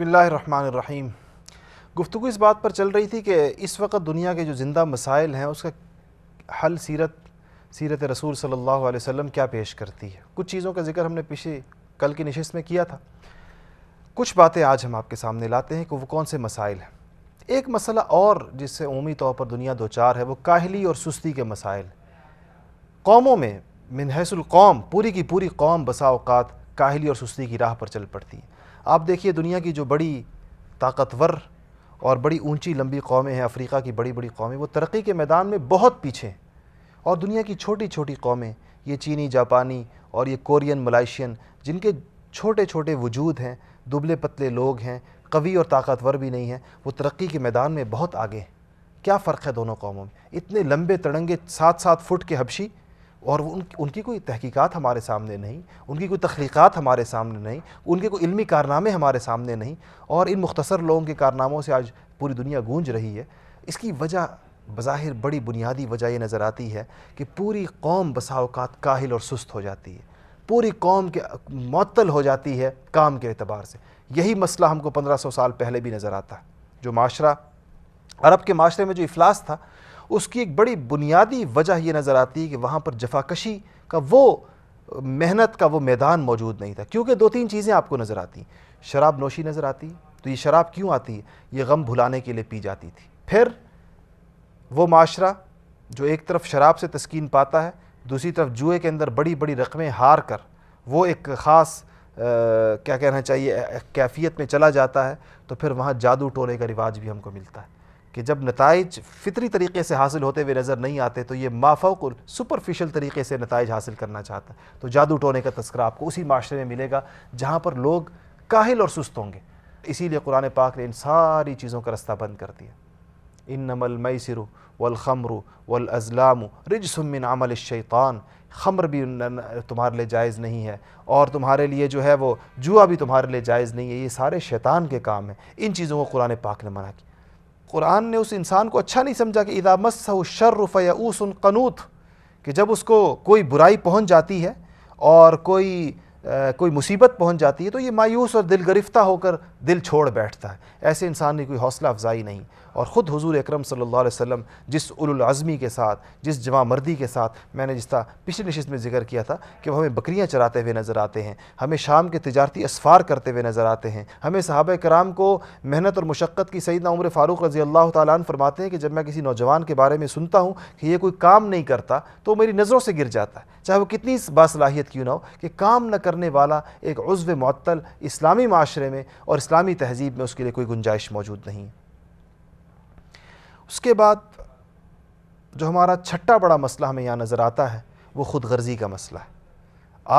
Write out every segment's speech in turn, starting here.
बसमीम गुफ्तु इस बात पर चल रही थी कि इस वक्त दुनिया के जो ज़िंदा मसाइल हैं उसका हल सीरत सीरत रसूल सल्लल्लाहु अलैहि वसल्लम क्या पेश करती है कुछ चीज़ों का जिक्र हमने पिछले कल की नशस्त में किया था कुछ बातें आज हम आपके सामने लाते हैं कि वो कौन से मसाइल हैं एक मसला और जिससे अमूमी तौर पर दुनिया दो चार है वो काहली और सुस्ती के मसाइल कौमों में मिनहसुल कौम पूरी की पूरी कौम बसा काहली और सुस्ती की राह पर चल पड़ती है आप देखिए दुनिया की जो बड़ी ताकतवर और बड़ी ऊंची लंबी कौमें हैं अफ्रीका की बड़ी बड़ी कौमें वो तरक्की के मैदान में बहुत पीछे और दुनिया की छोटी छोटी कौमें ये चीनी जापानी और ये कोरियन मलाइशियन जिनके छोटे छोटे वजूद हैं दुबले पतले लोग हैं कवी और ताकतवर भी नहीं हैं वो तरक्की के मैदान में बहुत आगे हैं क्या फ़र्क है दोनों कौमों में इतने लंबे तड़ंगे सात सात फुट के हबशी और उन उनकी कोई तहकीकात हमारे सामने नहीं उनकी कोई तख्लीक़ात हमारे सामने नहीं उनके कोई इल्मी कारनामे हमारे सामने नहीं और इन मुख्तसर लोगों के कारनामों से आज पूरी दुनिया गूंज रही है इसकी वजह बज़ाहिर बड़ी बुनियादी वजह ये नज़र आती है कि पूरी कौम बसाओकात काहिल और सुस्त हो जाती है पूरी कौम के मअतल हो जाती है काम के अतबार से यही मसला हमको पंद्रह सौ साल पहले भी नज़र आता है जो माशरा अरब के माशरे में जो अफलास था उसकी एक बड़ी बुनियादी वजह ये नज़र आती है कि वहाँ पर जफाकशी का वो मेहनत का वो मैदान मौजूद नहीं था क्योंकि दो तीन चीज़ें आपको नज़र आती शराब नोशी नज़र आती तो ये शराब क्यों आती है ये गम भुलाने के लिए पी जाती थी फिर वो माशरा जो एक तरफ शराब से तस्कीन पाता है दूसरी तरफ जुए के अंदर बड़ी बड़ी रकमें हार कर वो एक ख़ास क्या कहना चाहिए कैफियत में चला जाता है तो फिर वहाँ जादू टोले का रिवाज भी हमको मिलता है कि जब नतज फितरी तरीके से हासिल होते हुए नज़र नहीं आते तो ये माफोक सुपरफिशल तरीके से नतज हासिल करना चाहता है तो जादू टोने का तस्करा आपको उसी माशरे में मिलेगा जहाँ पर लोग काहिल और सुस्त होंगे इसीलिए कुरान पाक ने इन सारी चीज़ों का रास्ता बंद कर दिया इन नमल मैसर वलखमर वलअज़लाम रिजसमिन अमल शैतान खमर भी तुम्हारे लिए जायज़ नहीं है और तुम्हारे लिए जो है वो जुआ भी तुम्हारे लिए जायज़ नहीं है ये सारे शैतान के काम हैं इन चीज़ों को कुरान पाक ने मना किया कुरान ने उस इंसान को अच्छा नहीं समझा कि इदा शर्र फ़याऊस कनूत कि जब उसको कोई बुराई पहुंच जाती है और कोई आ, कोई मुसीबत पहुंच जाती है तो ये मायूस और दिल गिरफ्तार होकर दिल छोड़ बैठता है ऐसे इंसान की कोई हौसला अफजाई नहीं और ख़ुद हजूर अक्रम सल्ला वसम जिस उलज़मी के साथ जिस जमा मर्दी के साथ मैंने जिस तरह पिछली नशस्त में जिक्र किया था कि वह हमें बकरियाँ चराते हुए नज़र आते हैं हमें शाम के तजारती इसफार करते हुए नज़र आते हैं हमें सहाब कराम को मेहनत और मशक्क़त की सईद उम्र फ़ारूक रज़ी अल्लाह तन फरमाते हैं कि जब मैं किसी नौजवान के बारे में सुनता हूँ कि ये कोई काम नहीं करता तो मेरी नज़रों से गिर जाता है चाहे वो कितनी बासलाहियत क्यों ना हो कि काम न करने वाला एक उज्व मअतल इस्लामी माशरे में और इस्लामी तहजीब में उसके लिए कोई गुंजाइश मौजूद नहीं है उसके बाद जो हमारा छठा बड़ा मसला हमें यहाँ नज़र आता है वो खुद गर्जी का मसला है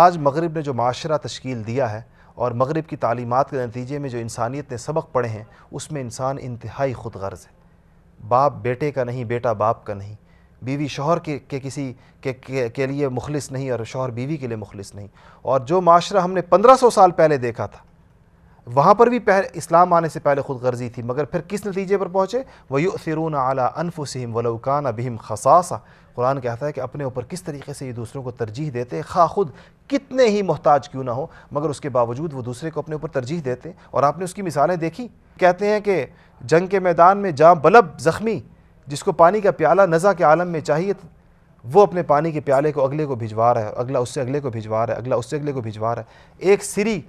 आज मगरब ने जो माशरा तश्कील दिया है और मगरब की तालीमत के नतीजे में जो इंसानियत ने सबक पढ़े हैं उसमें इंसान इंतहाई खुद गर्ज है बाप बेटे का नहीं बेटा बाप का नहीं बीवी शोहर के, के किसी के, के, के लिए मुखलिस नहीं और शोहर बीवी के लिए मुखलिस नहीं और जो माशरा हमने पंद्रह सौ साल पहले देखा था वहाँ पर भी पहले इस्लाम आने से पहले खुद गर्जी थी मगर फिर किस नतीजे पर पहुँचे वयु सिरून अला अनफुसम वलौकान अबीम खसास कुरान कहता है कि अपने ऊपर किस तरीके से ये दूसरों को तरजीह देते खा खुद कितने ही मोहताज क्यों ना हो मगर उसके बावजूद वो दूसरे को अपने ऊपर तरजीह देते और आपने उसकी मिसालें देखी कहते हैं कि जंग के मैदान में जहाँ बलब ज़ख्मी जिसको पानी का प्याला नज़ा के आलम में चाहिए वो अपने पानी के प्याले को अगले को भिजवा रहा है अगला उससे अगले को भिजवा रहा है अगला उससे अगले को भिजवा रहा है एक सिरी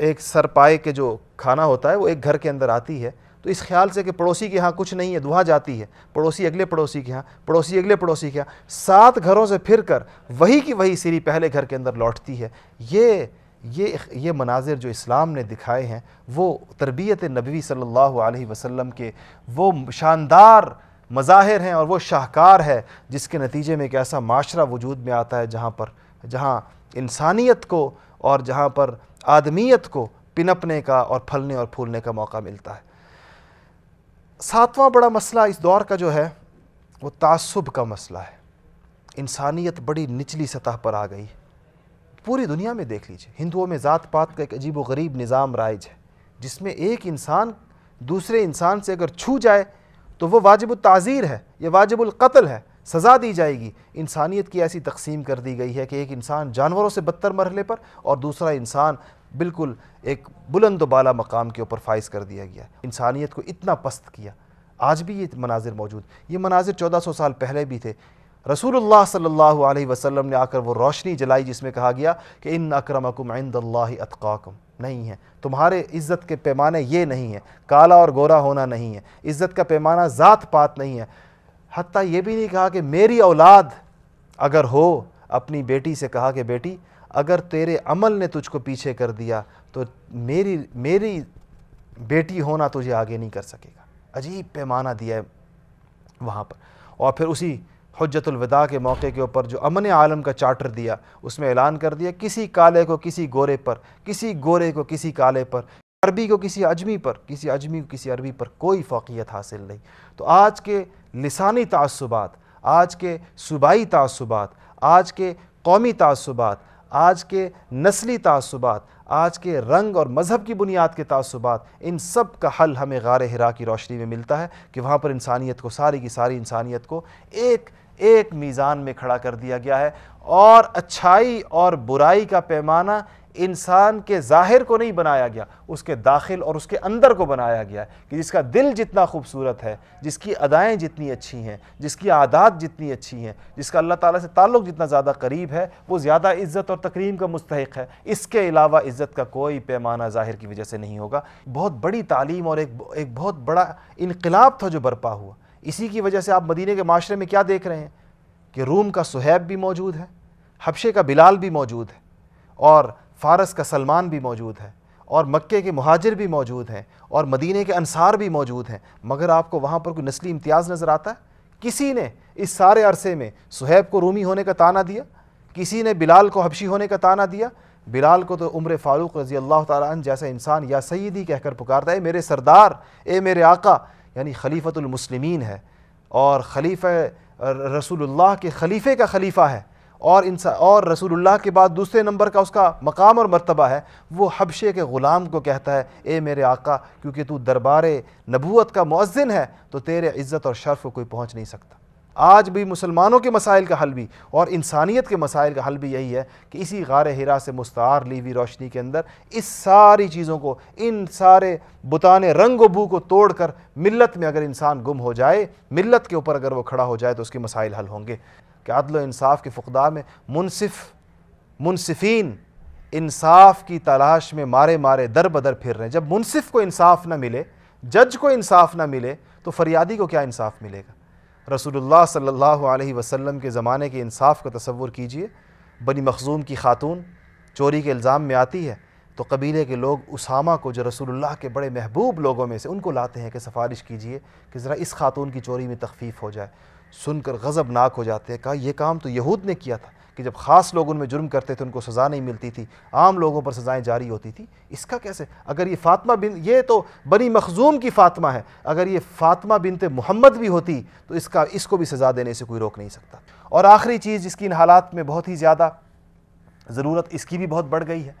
एक सरपाए के जो खाना होता है वो एक घर के अंदर आती है तो इस ख्याल से कि पड़ोसी के यहाँ कुछ नहीं है दुआ जाती है पड़ोसी अगले पड़ोसी के यहाँ पड़ोसी अगले पड़ोसी के यहाँ सात घरों से फिर कर वही की वही सीरी पहले घर के अंदर लौटती है ये ये ये मनाजिर जो इस्लाम ने दिखाए हैं वो तरबियत नबी सल्लल्लाहु अलैहि वसल्लम के वो शानदार मज़ाहिर हैं और वो शाहकार है जिसके नतीजे में एक ऐसा माशरा वजूद में आता है जहाँ पर जहाँ इंसानियत को और जहाँ पर आदमियत को पिनपने का और फलने और फूलने का मौका मिलता है सातवां बड़ा मसला इस दौर का जो है वो तासुब का मसला है इंसानियत बड़ी निचली सतह पर आ गई पूरी दुनिया में देख लीजिए हिंदुओं में ज़ात पात का एक अजीब गरीब निज़ाम राइज है जिसमें एक इंसान दूसरे इंसान से अगर छू जाए तो वो वाजिब ताज़ीर है या वाजिबुल कत्ल है सज़ा दी जाएगी इंसानियत की ऐसी तकसीम कर दी गई है कि एक इंसान जानवरों से बदतर मरहले पर और दूसरा इंसान बिल्कुल एक बुलंद बाला मकाम के ऊपर फाइज कर दिया गया इंसानियत को इतना पस्त किया आज भी ये मनाजिर मौजूद ये मनाजिर चौदह सौ साल पहले भी थे रसूलुल्लाह सल्लल्लाहु अलैहि वसल्लम ने आकर वो रोशनी जलाई जिसमें कहा गया कि इन अक्रमकुम इंदल्लाहि अतकाकुम नहीं है तुम्हारे इज़्ज़त के पैमाने ये नहीं है काला और गोरा होना नहीं है इज़्ज़त का पैमाना ज़ात पात नहीं है हती ये भी नहीं कहा कि मेरी औलाद अगर हो अपनी बेटी से कहा कि बेटी अगर तेरे अमल ने तुझको पीछे कर दिया तो मेरी मेरी बेटी होना तुझे आगे नहीं कर सकेगा अजीब पैमाना दिया है वहाँ पर और फिर उसी हजतलविदा के मौके के ऊपर जो अमन आलम का चार्टर दिया उसमें ऐलान कर दिया किसी काले को किसी गोरे पर किसी गोरे को किसी काले पर अरबी को किसी अजमी पर किसी अजमी को किसी अरबी पर कोई फोकियत हासिल नहीं तो आज के लसानी तसुबात आज के सूबाई तसुबात आज के कौमी तसुबात आज के नस्ली तसुबात आज के रंग और मज़हब की बुनियाद के तसुबात इन सब का हल हमें गार हरा की रोशनी में मिलता है कि वहाँ पर इंसानियत को सारी की सारी इंसानियत को एक एक मीज़ान में खड़ा कर दिया गया है और अच्छाई और बुराई का पैमाना इंसान के ज़ाहिर को नहीं बनाया गया उसके दाखिल और उसके अंदर को बनाया गया है कि जिसका दिल जितना खूबसूरत है जिसकी अदाएँ जितनी अच्छी हैं जिसकी आदात जितनी अच्छी हैं जिसका अल्लाह ताला से ताल्लुक़ जितना ज़्यादा करीब है वो ज़्यादा इज़्ज़त और तकरीम का मुस्तक है इसके अलावा इज़्ज़त का कोई पैमाना ज़ाहिर की वजह से नहीं होगा बहुत बड़ी तालीम और एक एक बहुत बड़ा इनकलाब था जो बर्पा हुआ इसी की वजह से आप मदीने के माशरे में क्या देख रहे हैं कि रूम का सुहैब भी मौजूद है हबशे का बिलाल भी मौजूद है और फ़ारस का सलमान भी मौजूद है और मक्के के महाजिर भी मौजूद हैं और मदीने के अनसार भी मौजूद हैं मगर आपको वहाँ पर कोई नस्ली इम्तियाज़ नज़र आता है किसी ने इस सारे अरसे में सुहैब को रूमी होने का ताना दिया किसी ने बिलाल को हबशी होने का ताना दिया बिलाल को तो उम्र फ़ारूक रज़ी अल्लाह तन जैसा इंसान या सईदी कहकर पुकारता है मेरे सरदार ए मेरे आका यानी खलीफ़तुलमसलिमिन है और खलीफ़ रसूल के खलीफ़े का खलीफ़ा है और इंसा और रसूलुल्लाह के बाद दूसरे नंबर का उसका मकाम और मर्तबा है वो हबशे के ग़ुलाम को कहता है ए मेरे आका क्योंकि तू दरबार नबूत का मौजिन है तो तेरे इज़्ज़त और शर्फ को कोई पहुँच नहीं सकता आज भी मुसलमानों के मसाइल का हल भी और इंसानियत के मसाइल का हल भी यही है कि इसी गार हिरा से मुस्तार ली हुई रोशनी के अंदर इस सारी चीज़ों को इन सारे बुतान रंग व बू को तोड़ कर मिलत में अगर इंसान गुम हो जाए मिलत के ऊपर अगर वो खड़ा हो जाए तो उसके मसाइल हल होंगे कि अदल इंसाफ के फकदार में मुनसिफ मुनसिफिन इंसाफ की तलाश में मारे मारे दर बदर फिर रहे हैं जब मुनसिफ को इंसाफ ना मिले जज को इंसाफ ना मिले तो फरियादी को क्या इंसाफ मिलेगा रसूलुल्लाह सल्लल्लाहु अलैहि वसल्लम के ज़माने के इंसाफ का तस्वुर कीजिए बनी मखजूम की खातून चोरी के इल्ज़ाम में आती है तो कबीले के लोग उसामा को जो रसूलुल्लाह के बड़े महबूब लोगों में से उनको लाते हैं कि सिफारिश कीजिए कि ज़रा इस खातून की चोरी में तखफीफ़ हो जाए सुनकर गज़बनाक हो जाते हैं कहा यह काम तो यहूद ने किया था कि जब ख़ास लोग उनमें जुर्म करते थे उनको सज़ा नहीं मिलती थी आम लोगों पर सज़ाएँ जारी होती थी इसका कैसे अगर ये फ़ातिमा बिन ये तो बनी मखजूम की फातमा है अगर ये फ़ातिमा बिनत मोहम्मद भी होती तो इसका इसको भी सज़ा देने से कोई रोक नहीं सकता और आखिरी चीज़ जिसकी इन हालात में बहुत ही ज़्यादा ज़रूरत इसकी भी बहुत बढ़ गई है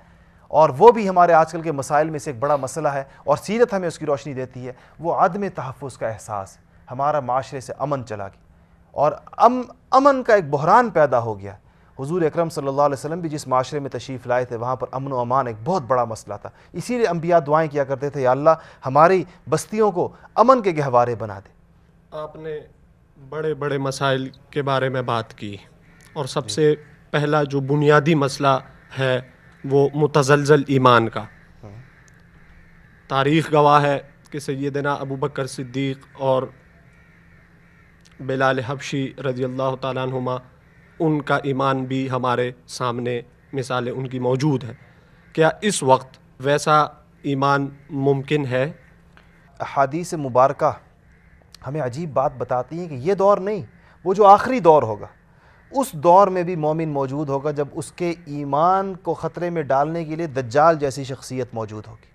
और वो भी हमारे आजकल के मसाइल में से एक बड़ा मसला है और सीरत हमें उसकी रोशनी देती है वो आदम तहफ़ का एहसास हमारा माशरे से अमन चला गया और अम अमन का एक बहरान पैदा हो गया हुजूर अकरम सल्लल्लाहु अलैहि वसल्लम भी जिस माशरे में तशरीफ़ लाए थे वहाँ पर अमन व अमान एक बहुत बड़ा मसला था इसीलिए अम्बिया दुआएँ किया करते थे अल्लाह हमारी बस्तियों को अमन के गहवारे बना दे आपने बड़े बड़े मसाइल के बारे में बात की और सबसे पहला जो बुनियादी मसला है वो मुतजलजल ईमान का हम्म। तारीख़ गवाह है कि सैदना अबू बकर सिद्दीक़ और बिलाल हबशी रज़ी अल्लाह तुमा उनका ईमान भी हमारे सामने मिसालें उनकी मौजूद है क्या इस वक्त वैसा ईमान मुमकिन है अहादीस मुबारक हमें अजीब बात बताती हैं कि ये दौर नहीं वो जो आखिरी दौर होगा उस दौर में भी मोमिन मौजूद होगा जब उसके ईमान को ख़तरे में डालने के लिए दज्जाल जैसी शख्सियत मौजूद होगी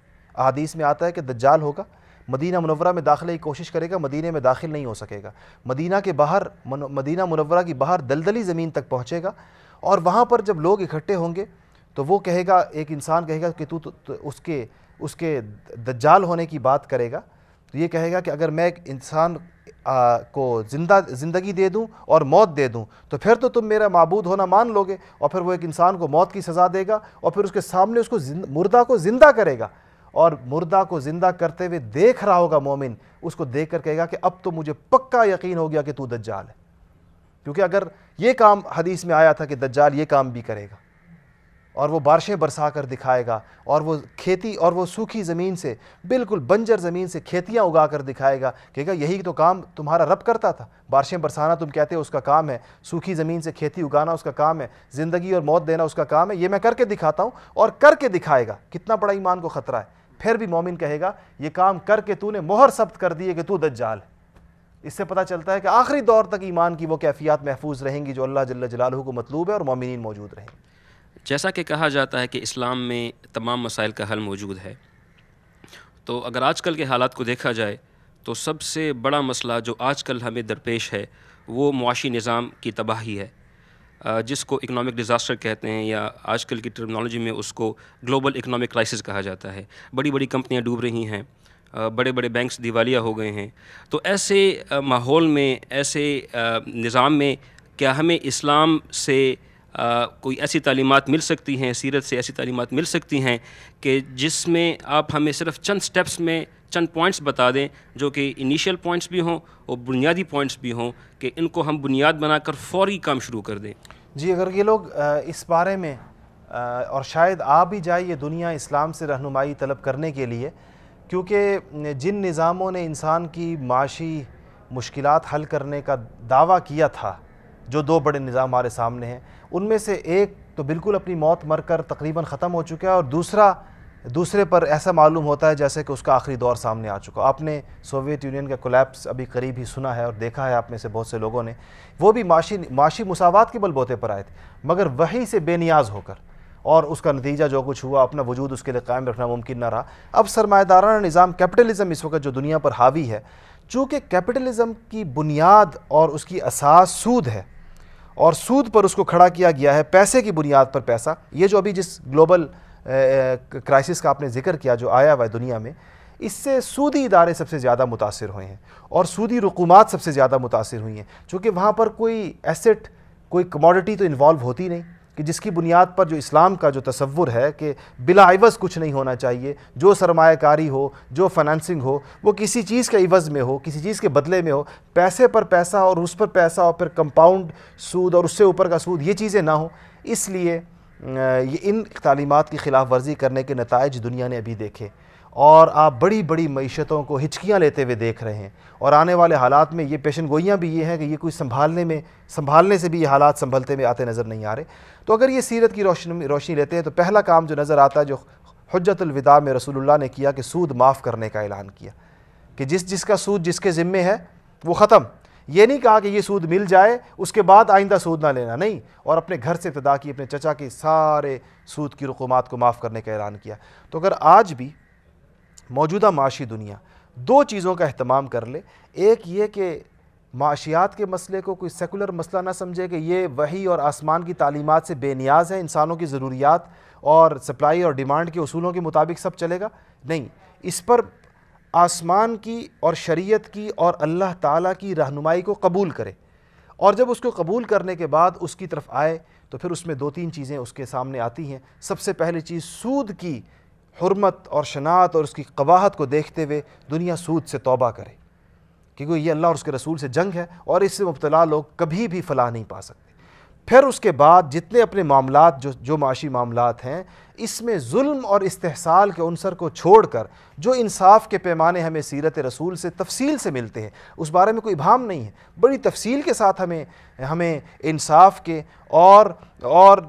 अदीस में आता है कि दज्जाल होगा मदीना मनवरा में दाखिले की कोशिश करेगा मदीने में दाखिल नहीं हो सकेगा मदीना के बाहर मदीना मनवरा की बाहर दलदली ज़मीन तक पहुँचेगा और वहाँ पर जब लोग इकट्ठे होंगे तो वो कहेगा एक इंसान कहेगा कि तू तो उसके उसके दज्जाल होने की बात करेगा तो ये कहेगा कि अगर मैं एक इंसान को जिंदा ज़िंदगी दे दूं और मौत दे दूं तो फिर तो तुम मेरा मबूद होना मान लोगे और फिर वो एक इंसान को मौत की सज़ा देगा और फिर उसके सामने उसको मुर्दा को ज़िंदा करेगा और मुर्दा को ज़िंदा करते हुए देख रहा होगा मोमिन उसको देख कर कहेगा कि अब तो मुझे पक्का यकीन हो गया कि तू दज्जाल है क्योंकि अगर ये काम हदीस में आया था कि दज्जाल ये काम भी करेगा और वो बारिशें बरसा कर दिखाएगा और वो खेती और वो सूखी ज़मीन से बिल्कुल बंजर ज़मीन से खेतियाँ उगा कर दिखाएगा कहेगा यही तो काम तुम्हारा रब करता था बारिशें बरसाना तुम कहते हो उसका काम है सूखी ज़मीन से खेती उगाना उसका काम है ज़िंदगी और मौत देना उसका काम है ये मैं करके दिखाता हूँ और करके दिखाएगा कितना बड़ा ईमान को ख़तरा है फिर भी मोमिन कहेगा ये काम करके तूने मोहर सब्त कर दिए कि तू दज्जाल इससे पता चलता है कि आखिरी दौर तक ईमान की वो कैफियत महफूज रहेंगी जो अल्लाह जल्ला जलालहू को मतलूब है और मोमिन मौजूद रहेंगे जैसा कि कहा जाता है कि इस्लाम में तमाम मसाइल का हल मौजूद है तो अगर आजकल के हालात को देखा जाए तो सबसे बड़ा मसला जो आजकल हमें दरपेश है वो मुआशी निज़ाम की तबाही है जिसको इकोनॉमिक डिज़ास्टर कहते हैं या आजकल की टर्मिनोलॉजी में उसको ग्लोबल इकोनॉमिक क्राइसिस कहा जाता है बड़ी बड़ी कंपनियां डूब रही हैं बड़े बड़े बैंक्स दिवालिया हो गए हैं तो ऐसे माहौल में ऐसे निज़ाम में क्या हमें इस्लाम से आ, कोई ऐसी तालीमत मिल सकती हैं सीरत से ऐसी तालीमत मिल सकती हैं कि जिसमें आप हमें सिर्फ चंद स्टेप्स में चंद पॉइंट्स बता दें जो कि इनिशियल पॉइंट्स भी हों और बुनियादी पॉइंट्स भी हों कि इनको हम बुनियाद बनाकर फौरी काम शुरू कर दें जी अगर ये लोग इस बारे में और शायद आ भी जाए ये दुनिया इस्लाम से रहनुमाई तलब करने के लिए क्योंकि जिन निज़ामों ने इंसान की माशी मुश्किल हल करने का दावा किया था जो दो बड़े निज़ाम हमारे सामने हैं उनमें से एक तो बिल्कुल अपनी मौत मर कर तकरीबन ख़त्म हो चुका है और दूसरा दूसरे पर ऐसा मालूम होता है जैसे कि उसका आखिरी दौर सामने आ चुका आपने सोवियत यूनियन का कोलैप्स अभी करीब ही सुना है और देखा है आप में से बहुत से लोगों ने वो भी माशी माशी मुसावत के बलबोते पर आए थे मगर वहीं से बेनियाज़ होकर और उसका नतीजा जो कुछ हुआ अपना वजूद उसके लिए कायम रखना मुमकिन ना रहा अब सरमादाराना निज़ाम कैपिटलिज़म इस वक्त जो दुनिया पर हावी है चूँकि कैपिटलिज़म की बुनियाद और उसकी असास सूद है और सूद पर उसको खड़ा किया गया है पैसे की बुनियाद पर पैसा ये जो अभी जिस ग्लोबल क्राइसिस का आपने जिक्र किया जो आया हुआ है दुनिया में इससे सूदी इदारे सबसे ज़्यादा मुतासर हुए हैं और सूदी रकूमात सबसे ज़्यादा मुतासर हुई हैं चूँकि वहाँ पर कोई एसेट कोई कमोडिटी तो इन्वॉल्व होती नहीं कि जिसकी बुनियाद पर जो इस्लाम का जो तस्वुर है कि बिलाइवज़ कुछ नहीं होना चाहिए जो सरमाकारी हो जो फाइनेंसिंग हो वो किसी चीज़ के इवज़ में हो किसी चीज़ के बदले में हो पैसे पर पैसा और उस पर पैसा और फिर कंपाउंड सूद और उससे ऊपर का सूद ये चीज़ें ना हो इसलिए ये इन तालीमत की खिलाफ वर्जी करने के नतज दुनिया ने अभी देखे और आप बड़ी बड़ी मीशतों को हिचकियाँ लेते हुए देख रहे हैं और आने वाले हालात में ये पेशन गोइयाँ भी ये हैं कि ये कोई संभालने में संभालने से भी ये हालात संभलते में आते नज़र नहीं आ रहे तो अगर ये सीरत की रोशनी रोशनी लेते हैं तो पहला काम जो नज़र आता है जो हजतलविदा में रसूलुल्लाह ने किया कि सूद माफ़ करने का ऐलान किया कि जिस जिसका सूद जिसके ज़िम्मे है वो ख़त्म ये नहीं कहा कि ये सूद मिल जाए उसके बाद आइंदा सूद ना लेना नहीं और अपने घर से इतदा की अपने चचा के सारे सूद की रकूमात को माफ़ करने का ऐलान किया तो अगर आज भी मौजूदा माशी दुनिया दो चीज़ों का अहतमाम कर ले एक ये कि माशियात के मसले को कोई सेकुलर मसला ना समझे कि ये वही और आसमान की तालीमत से बेनियाज है इंसानों की ज़रूरियात और सप्लाई और डिमांड के असूलों के मुताबिक सब चलेगा नहीं इस पर आसमान की और शरीयत की और अल्लाह ताला की रहनुमाई को कबूल करे और जब उसको कबूल करने के बाद उसकी तरफ आए तो फिर उसमें दो तीन चीज़ें उसके सामने आती हैं सबसे पहली चीज़ सूद की हरमत और शनात और उसकी कवाहत को देखते हुए दुनिया सूद से तौबा करे क्योंकि ये अल्लाह और उसके रसूल से जंग है और इससे मुबतला लोग कभी भी फलाह नहीं पा सकते फिर उसके बाद जितने अपने मामला जो जो माशी मामला हैं इसमें जुल्म और इस्तेसाल के अनसर को छोड़ कर जो इंसाफ के पैमाने हमें सीरत रसूल से तफसील से मिलते हैं उस बारे में कोई भाम नहीं है बड़ी तफसील के साथ हमें हमें इंसाफ के और और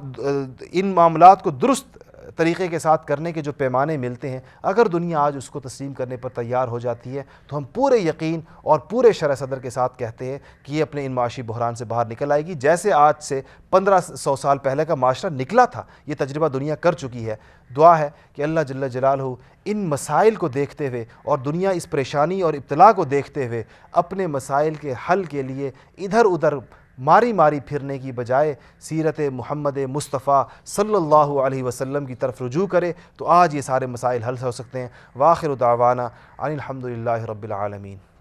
इन मामला को दुरुस्त तरीक़े के साथ करने के जो पैमाने मिलते हैं अगर दुनिया आज उसको तस्लीम करने पर तैयार हो जाती है तो हम पूरे यकीन और पूरे शर सदर के साथ कहते हैं कि ये अपने इन माशी बहरान से बाहर निकल आएगी जैसे आज से पंद्रह सौ साल पहले का माशरा निकला था ये तजर्बा दुनिया कर चुकी है दुआ है कि अल्लाह जल्ला जलाल इन मसाइल को देखते हुए और दुनिया इस परेशानी और इब्तला को देखते हुए अपने मसाइल के हल के लिए इधर उधर मारी मारी फिरने की बजाय सीरत मोहम्मद मुस्तफ़ा सल्लल्लाहु अलैहि वसल्लम की तरफ रुजू करे तो आज ये सारे मसाइल हल हो सकते हैं वाखिर दावाना अनिलहमदिल्ला रबालमीन